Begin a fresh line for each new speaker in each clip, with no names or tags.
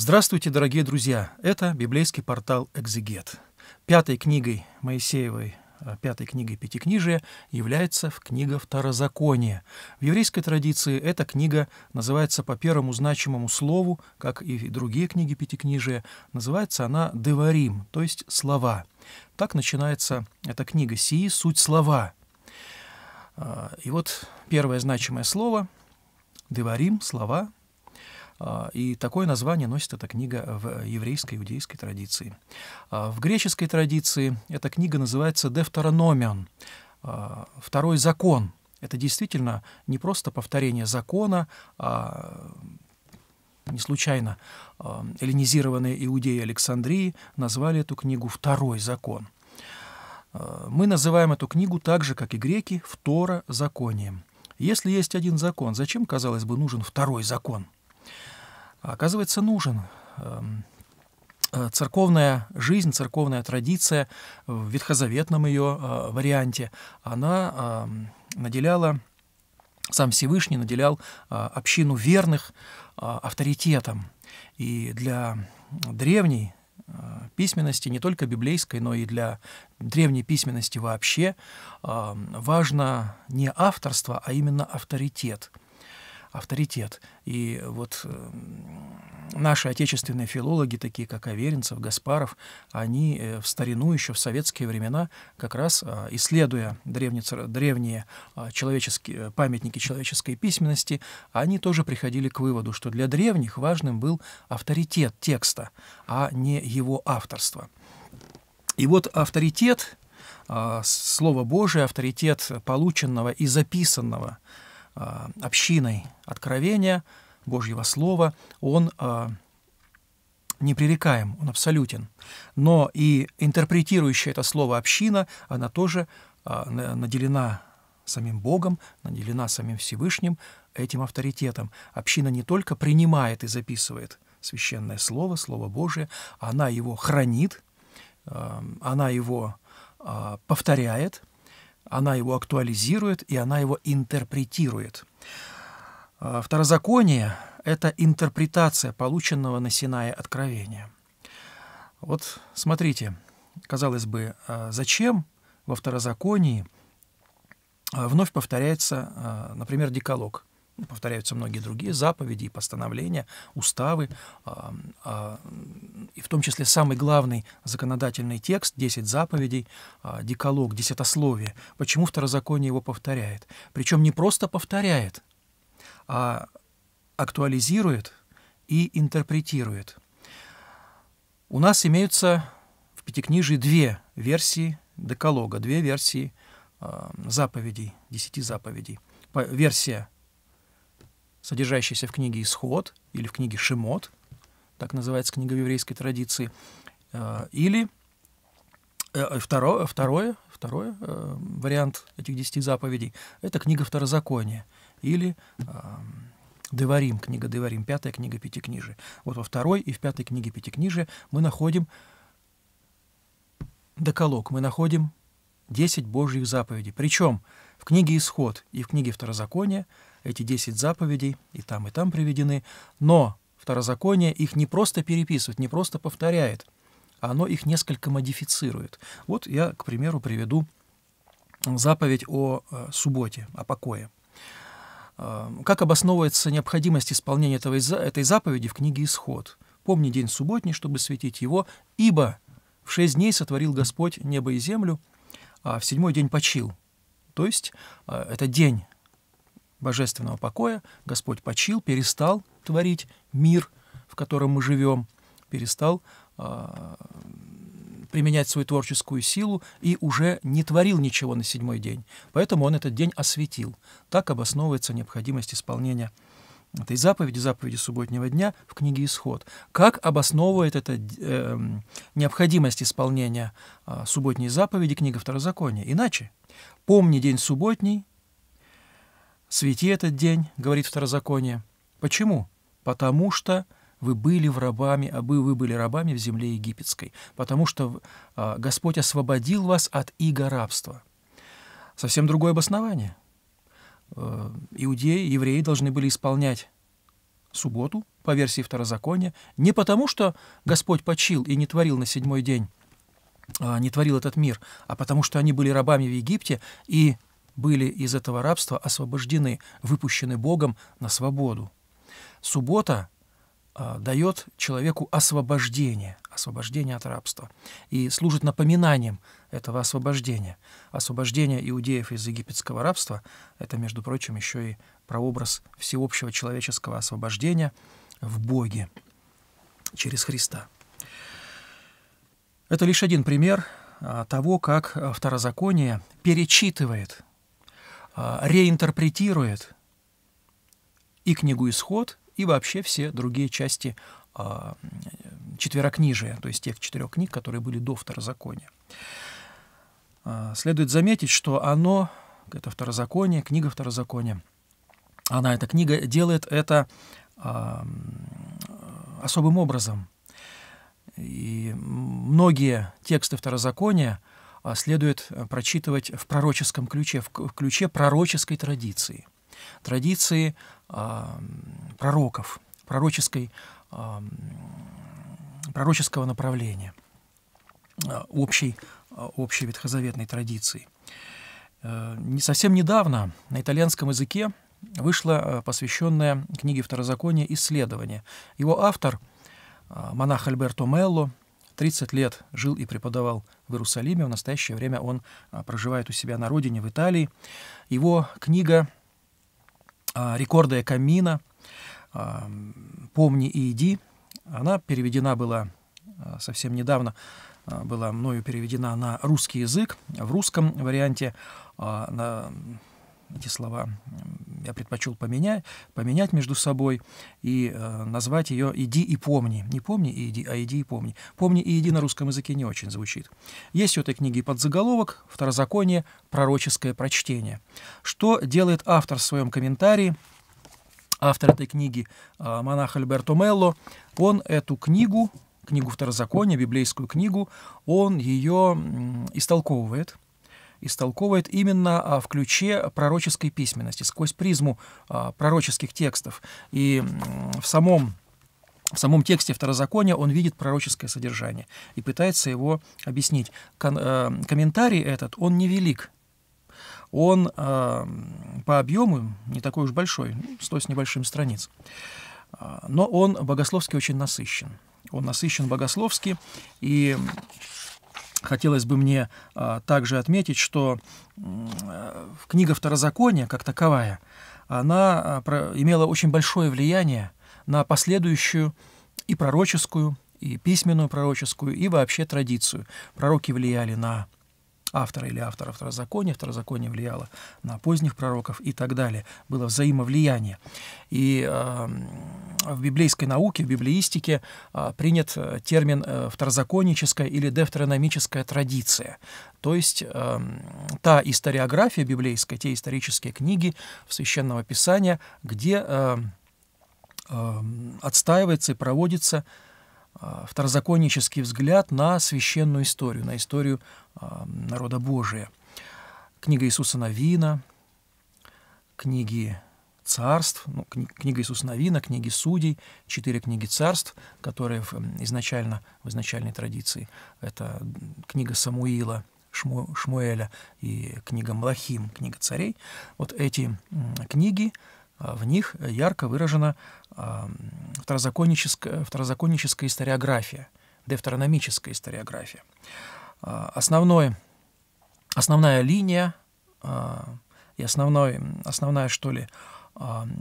Здравствуйте, дорогие друзья! Это библейский портал «Экзегет». Пятой книгой Моисеевой э, пятой книгой Пятикнижия является книга Второзакония. В еврейской традиции эта книга называется по первому значимому слову, как и другие книги Пятикнижия, называется она «Деварим», то есть «Слова». Так начинается эта книга «Сии суть слова». Э, и вот первое значимое слово «Деварим» — «Слова», а, и такое название носит эта книга в еврейской иудейской традиции. А, в греческой традиции эта книга называется «Дефтарономион», а, «Второй закон». Это действительно не просто повторение закона, а не случайно эллинизированные иудеи Александрии назвали эту книгу «Второй закон». Мы называем эту книгу так же, как и греки, «Второзаконием». Если есть один закон, зачем, казалось бы, нужен второй закон – а оказывается, нужен. Эм, э, церковная жизнь, церковная традиция в ветхозаветном ее э, варианте, она эм, наделяла, сам Всевышний наделял э, общину верных авторитетом. И для древней письменности, не только библейской, но и для древней письменности вообще, эм, важно не авторство, а именно авторитет – авторитет. И вот эм, наши отечественные филологи, такие как Аверинцев, Гаспаров, они э, в старину еще в советские времена, как раз а, исследуя древние, древние а, человеческие, э, памятники человеческой письменности, они тоже приходили к выводу, что для древних важным был авторитет текста, а не его авторство. И вот авторитет, а, Слово Божие, авторитет полученного и записанного – Э, общиной откровения Божьего Слова, он э, непререкаем, он абсолютен. Но и интерпретирующая это слово община, она тоже э, наделена самим Богом, наделена самим Всевышним этим авторитетом. Община не только принимает и записывает священное слово, слово Божие, она его хранит, она его повторяет – она его актуализирует и она его интерпретирует. А, второзаконие — это интерпретация полученного на Синае откровения. Вот смотрите, казалось бы, а, зачем во второзаконии а, вновь повторяется, например, декалог — повторяются многие другие заповеди и постановления, уставы, а, а, и в том числе самый главный законодательный текст, 10 заповедей, а, декалог, десятословие. Почему второзаконие его повторяет? Причем не просто повторяет, а актуализирует и интерпретирует. У нас имеются в Пятикнижии две версии декалога, две версии заповедей, десяти заповедей. Версия содержащийся в книге «Исход» или в книге «Шемот», так называется книга в еврейской традиции, э, или э, второе, второе, второе э, вариант этих десяти заповедей – это книга Второзакония или Деварим, книга Деварим, пятая книга Пятикнижия. Вот во второй и в пятой книге Пятикнижия мы находим доколог, мы находим 10 Божьих заповедей. Причем в книге «Исход» и в книге Второзакония эти 10 заповедей, и там, и там приведены, но второзаконие их не просто переписывает, не просто повторяет, а оно их несколько модифицирует. Вот я, к примеру, приведу заповедь о э, субботе, о покое. Э, как обосновывается необходимость исполнения этого, этой заповеди в книге «Исход»? «Помни день субботний, чтобы светить его, ибо в шесть дней сотворил Господь небо и землю, а в седьмой день почил». То есть э, это день божественного покоя Господь почил, перестал творить мир, в котором мы живем, перестал э, применять свою творческую силу и уже не творил ничего на седьмой день. Поэтому он этот день осветил. Так обосновывается необходимость исполнения этой заповеди, заповеди субботнего дня в книге «Исход». Как обосновывает это э, необходимость исполнения э, субботней заповеди книга Второзакония? Иначе. «Помни день субботний, Свети этот день, говорит второзаконие. Почему? Потому что вы были в рабами, а вы, вы были рабами в земле египетской, потому что а, Господь освободил вас от иго рабства. Совсем другое обоснование. Э, иудеи, евреи должны были исполнять субботу, по версии второзакония, не потому, что Господь почил и не творил на седьмой день, а, не творил этот мир, а потому что они были рабами в Египте, и были из этого рабства освобождены, выпущены Богом на свободу. Суббота а, дает человеку освобождение, освобождение от рабства, и служит напоминанием этого освобождения. Освобождение иудеев из египетского рабства — это, между прочим, еще и прообраз всеобщего человеческого освобождения в Боге через Христа. Это лишь один пример а, того, как а, второзаконие перечитывает а, реинтерпретирует и книгу «Исход», и вообще все другие части а, четверокнижия, то есть тех четырех книг, которые были до Второзакония. А, следует заметить, что оно, это Второзаконие, книга Второзакония, она, эта книга, делает это особым образом. И многие тексты Второзакония – а, следует э, прочитывать в пророческом ключе, в ключе пророческой традиции, традиции а, пророков, пророческой, а, пророческого направления, общей, общей ветхозаветной традиции. Э, не Совсем недавно на итальянском языке вышло э, посвященное книге Второзакония исследование. Его автор, монах Альберто Мелло, 30 лет жил и преподавал в Иерусалиме. В настоящее время он а, проживает у себя на родине, в Италии. Его книга а, "Рекорды камина», а, «Помни и иди», она переведена была совсем недавно, была мною переведена на русский язык. В русском варианте на эти слова я предпочел поменять, поменять между собой и э, назвать ее «Иди и помни». Не «Помни и иди», а «Иди и помни». «Помни и иди» на русском языке не очень звучит. Есть у этой книги подзаголовок «Второзаконие. Пророческое прочтение». Что делает автор в своем комментарии, автор этой книги, э, монах Альберто Мелло, он эту книгу, книгу Второзакония, библейскую книгу, он ее истолковывает – истолковывает именно а, в ключе пророческой письменности, сквозь призму а, пророческих текстов. И в самом в самом тексте Второзакония он видит пророческое содержание и пытается его объяснить. Кон, э, комментарий этот, он невелик. Он э, по объему не такой уж большой, 100 с небольшим страниц. А, но он богословски очень насыщен. Он насыщен богословски, и Хотелось бы мне а, также отметить, что э, книга Второзакония, как таковая, она а, имела очень большое влияние на последующую и пророческую, и письменную пророческую, и вообще традицию. Пророки влияли на автора или автора второзакония. Второзаконие влияло на поздних пророков и так далее. Было взаимовлияние. И э, в библейской науке, в библеистике э, принят э, термин э, второзаконническая или девтерономическая традиция. То есть э, та историография библейская, те исторические книги в Священного Писания, где э, э, отстаивается и проводится Э, второзаконнический взгляд на священную историю, на историю э, народа Божия. Книга Иисуса Новина, книги царств, ну, кни книга Иисуса Новина, книги судей, четыре книги царств, которые в, изначально, в изначальной традиции, это книга Самуила, Шму, Шмуэля и книга Млахим, книга царей. Вот эти книги а, в них ярко выражена а, второзаконническая, второзаконническая историография, дефтерономическая историография. А, основной, основная линия и основной, основная, что ли,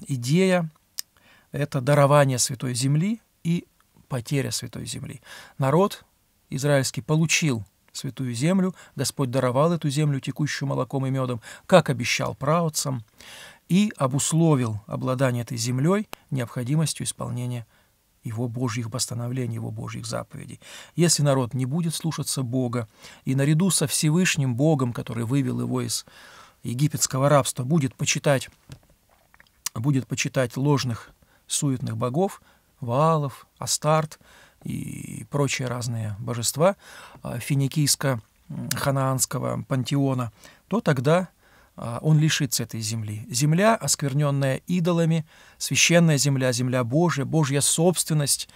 идея – это дарование Святой Земли и потеря Святой Земли. Народ израильский получил святую землю, Господь даровал эту землю, текущую молоком и медом, как обещал праотцам и обусловил обладание этой землей необходимостью исполнения его Божьих постановлений, его Божьих заповедей. Если народ не будет слушаться Бога, и наряду со Всевышним Богом, который вывел его из египетского рабства, будет почитать, будет почитать ложных суетных богов, Ваалов, Астарт и прочие разные божества а, финикийско-ханаанского пантеона, то тогда а, он лишится этой земли. Земля, оскверненная идолами, священная земля, земля Божия, Божья собственность,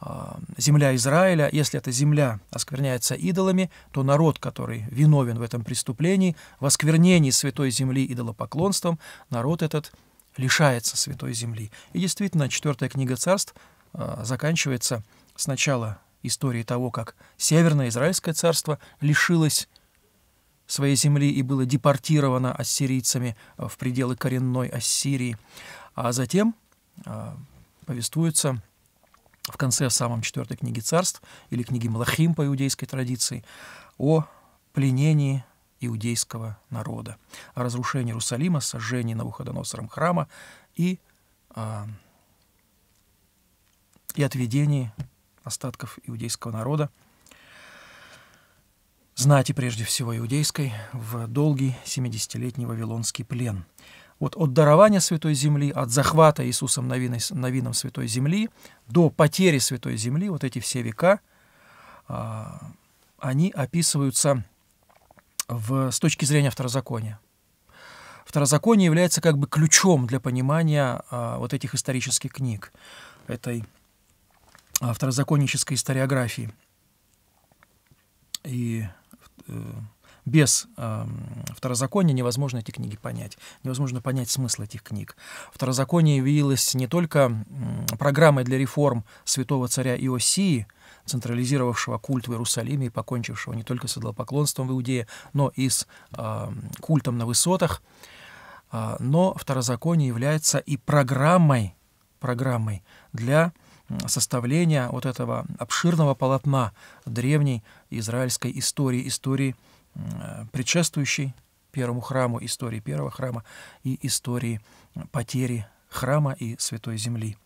а, земля Израиля, если эта земля оскверняется идолами, то народ, который виновен в этом преступлении, в осквернении святой земли идолопоклонством, народ этот лишается святой земли. И действительно, четвертая книга царств а, заканчивается сначала историей того, как Северное Израильское царство лишилось своей земли и было депортировано ассирийцами э, в пределы коренной Ассирии. А затем э, повествуется в конце самом четвертой книги царств или книги Малахим по иудейской традиции о пленении иудейского народа, о разрушении Иерусалима, сожжении Навуходоносором храма и, а, и отведении остатков иудейского народа знати прежде всего иудейской в долгий 70-летний вавилонский плен. Вот от дарования Святой Земли, от захвата Иисусом новиной, новином Святой Земли до потери Святой Земли, вот эти все века, а, они описываются в, с точки зрения второзакония. Второзаконие является как бы ключом для понимания а, вот этих исторических книг, этой а, второзаконнической историографии. И Э, без э, второзакония невозможно эти книги понять, невозможно понять смысл этих книг. Второзаконие явилось не только э, программой для реформ святого царя Иосии, централизировавшего культ в Иерусалиме и покончившего не только с идолопоклонством в Иудее, но и с э, культом на высотах, э, но второзаконие является и программой, программой для составления вот этого обширного полотна древней израильской истории, истории э, предшествующей первому храму, истории первого храма и истории потери храма и Святой Земли.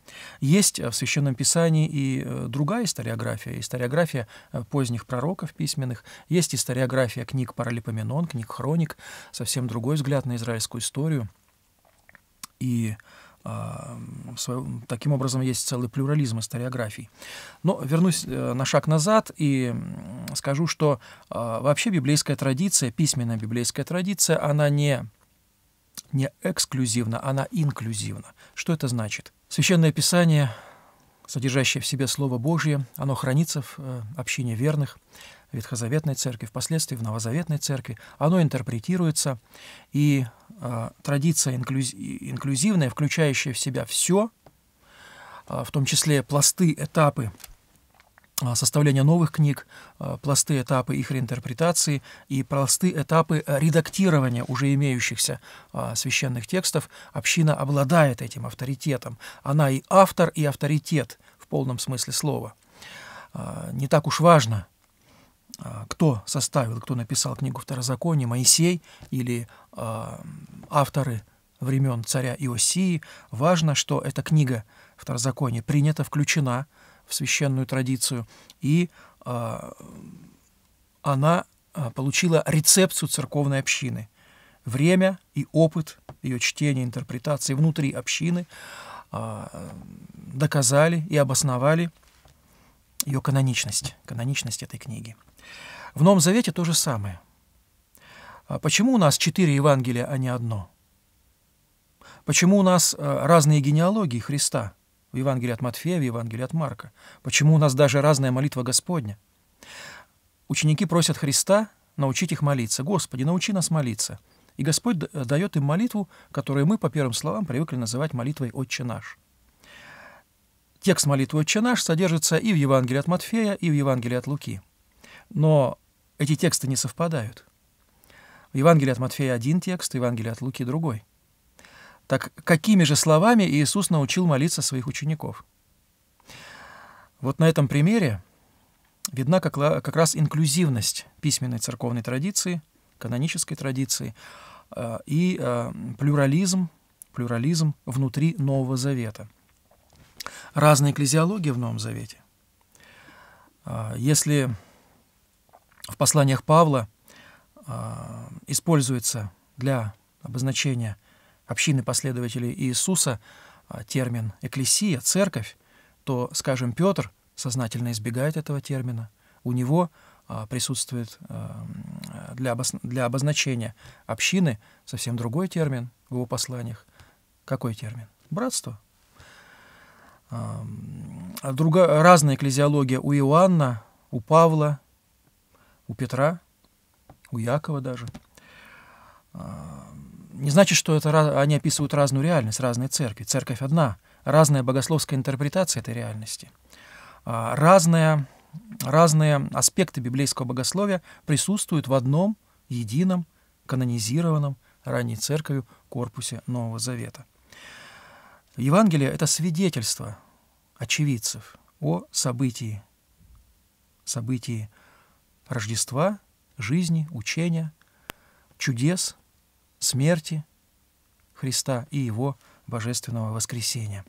Есть э, в Священном Писании и э, другая историография, историография поздних пророков письменных, есть историография книг Паралипоменон, книг Хроник, совсем другой взгляд на израильскую историю. И Таким образом, есть целый плюрализм историографий. Но вернусь э, на шаг назад и скажу, что а, вообще библейская традиция, письменная библейская традиция, она не, не эксклюзивна, она инклюзивна. Что это значит? Священное Писание содержащее в себе Слово Божье, оно хранится в э, общине верных, Ветхозаветной Церкви, впоследствии в Новозаветной Церкви. Оно интерпретируется, и э, традиция инклюз... инклюзивная, включающая в себя все, э, в том числе пласты, этапы а, составления новых книг, а, пласты этапы их реинтерпретации и пласты этапы редактирования уже имеющихся а, священных текстов. Община обладает этим авторитетом. Она и автор, и авторитет в полном смысле слова. Не так уж важно, кто составил, кто написал книгу Второзакония, Моисей или авторы времен царя Иосии. Важно, что эта книга Второзакония принята, включена, в священную традицию, и а, она а, получила рецепцию церковной общины. Время и опыт ее чтения, интерпретации внутри общины а, доказали и обосновали ее каноничность, каноничность этой книги. В Новом Завете то же самое. Почему у нас четыре Евангелия, а не одно? Почему у нас разные генеалогии Христа – в Евангелии от Матфея, в Евангелии от Марка. Почему у нас даже разная молитва Господня? Ученики просят Христа научить их молиться. «Господи, научи нас молиться». И Господь э, дает им молитву, которую мы, по первым словам, привыкли называть молитвой «Отче наш». Текст молитвы «Отче наш» содержится и в Евангелии от Матфея, и в Евангелии от Луки. Но эти тексты не совпадают. В Евангелии от Матфея один текст, в Евангелии от Луки другой – так какими же словами Иисус научил молиться своих учеников? Вот на этом примере видна как, раз инклюзивность письменной церковной традиции, канонической традиции э, и э, плюрализм, плюрализм внутри Нового Завета. Разные экклезиологии в Новом Завете. Э, если в посланиях Павла используется для обозначения – общины последователей Иисуса а, термин «экклесия», «церковь», то, скажем, Петр сознательно избегает этого термина. У него а, присутствует а, для, обозначения общины совсем другой термин в его посланиях. Какой термин? Братство. Друга, разная экклезиология у Иоанна, у Павла, у Петра, у Якова даже не значит, что это, они описывают разную реальность, разные церкви. Церковь одна, разная богословская интерпретация этой реальности, а, Разные разные аспекты библейского богословия присутствуют в одном, едином, канонизированном ранней церковью корпусе Нового Завета. Евангелие – это свидетельство очевидцев о событии, событии Рождества, жизни, учения, чудес смерти Христа и его божественного воскресения.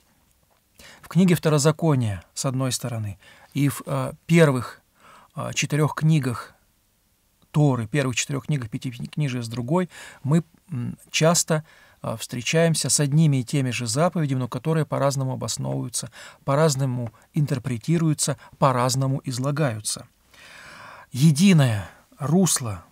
В книге Второзакония, с одной стороны, и в э, первых э, четырех книгах Торы, первых четырех книгах пяти книжек с другой, мы часто э, встречаемся с одними и теми же заповедями, но которые по-разному обосновываются, по-разному интерпретируются, по-разному излагаются. Единое русло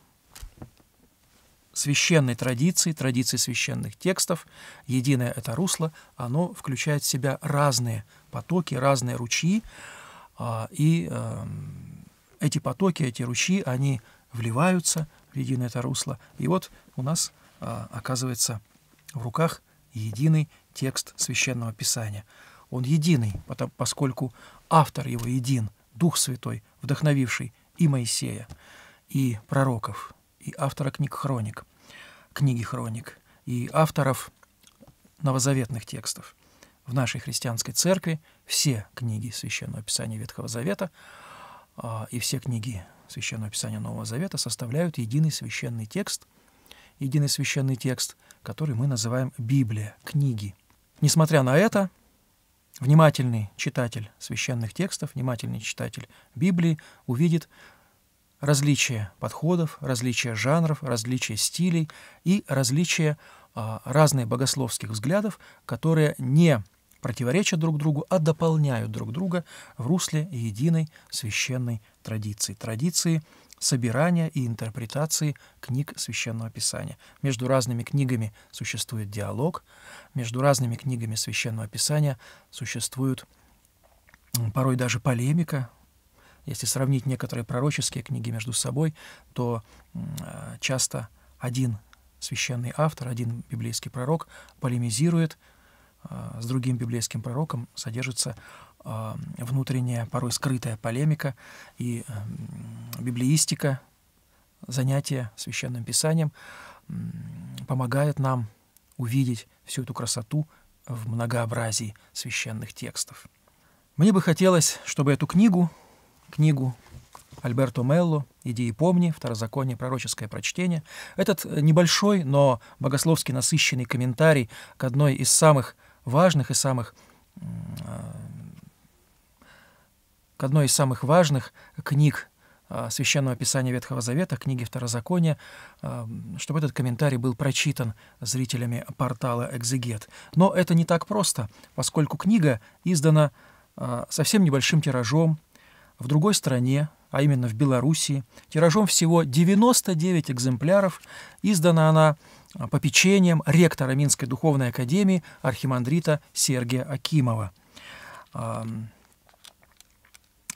священной традиции, традиции священных текстов. Единое это русло, оно включает в себя разные потоки, разные ручьи, а, и эм, эти потоки, эти ручьи, они вливаются в единое это русло. И вот у нас а, оказывается в руках единый текст Священного Писания. Он единый, поскольку автор его един, Дух Святой, вдохновивший и Моисея, и пророков, и автора книг «Хроник», книги «Хроник», и авторов новозаветных текстов. В нашей христианской церкви все книги Священного Писания Ветхого Завета а, и все книги Священного Писания Нового Завета составляют единый священный текст, единый священный текст, который мы называем Библия, книги. Несмотря на это, внимательный читатель священных текстов, внимательный читатель Библии увидит, различия подходов, различия жанров, различия стилей и различия а, разных богословских взглядов, которые не противоречат друг другу, а дополняют друг друга в русле единой священной традиции. Традиции собирания и интерпретации книг Священного Писания. Между разными книгами существует диалог, между разными книгами Священного Писания существует порой даже полемика, если сравнить некоторые пророческие книги между собой, то э, часто один священный автор, один библейский пророк полемизирует э, с другим библейским пророком, содержится э, внутренняя, порой скрытая полемика и библеистика, занятие священным писанием помогает нам увидеть всю эту красоту в многообразии священных текстов. Мне бы хотелось, чтобы эту книгу книгу Альберто Мелло «Иди и помни», второзаконие, пророческое прочтение. Этот э, небольшой, но богословски насыщенный комментарий к одной из самых важных и самых э, к одной из самых важных книг э, Священного Писания Ветхого Завета, книги Второзакония, чтобы этот комментарий был прочитан зрителями портала «Экзегет». Но это не так просто, поскольку книга издана совсем небольшим тиражом, в другой стране, а именно в Белоруссии, тиражом всего 99 экземпляров. Издана она а, по печеньям ректора Минской духовной академии архимандрита Сергия Акимова.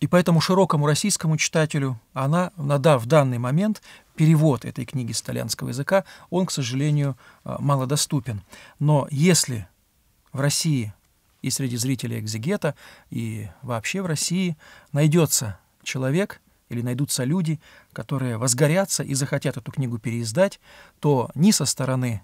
И поэтому широкому российскому читателю она, надав в данный момент перевод этой книги с итальянского языка, он, к сожалению, а, малодоступен. Но если в России и среди зрителей экзегета, и вообще в России найдется человек или найдутся люди, которые возгорятся и захотят эту книгу переиздать, то ни со стороны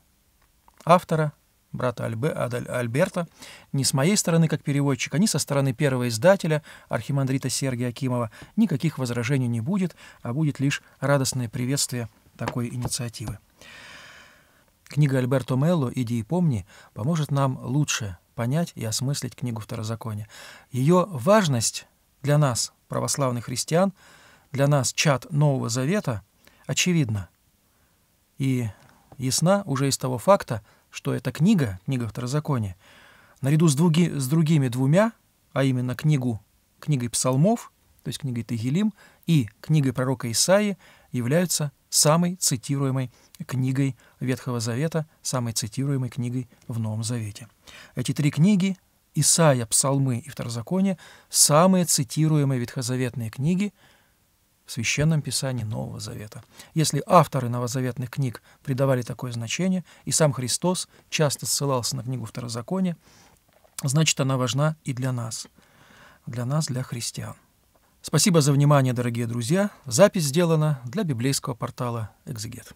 автора, брата Альбе, Альберта, ни с моей стороны как переводчика, ни со стороны первого издателя, архимандрита Сергия Акимова, никаких возражений не будет, а будет лишь радостное приветствие такой инициативы. Книга Альберто Мелло «Иди и помни» поможет нам лучше понять и осмыслить книгу Второзакония. Ее важность для нас, православных христиан, для нас чат Нового Завета, очевидна и ясна уже из того факта, что эта книга, книга Второзакония, наряду с, други, с другими двумя, а именно книгу, книгой псалмов, то есть книгой Тагилим, и книгой пророка Исаии – являются самой цитируемой книгой Ветхого Завета, самой цитируемой книгой в Новом Завете. Эти три книги – Исаия, Псалмы и Второзаконие – самые цитируемые ветхозаветные книги в Священном Писании Нового Завета. Если авторы новозаветных книг придавали такое значение, и сам Христос часто ссылался на книгу Второзакония, значит, она важна и для нас, для нас, для христиан. Спасибо за внимание, дорогие друзья. Запись сделана для библейского портала «Экзегет».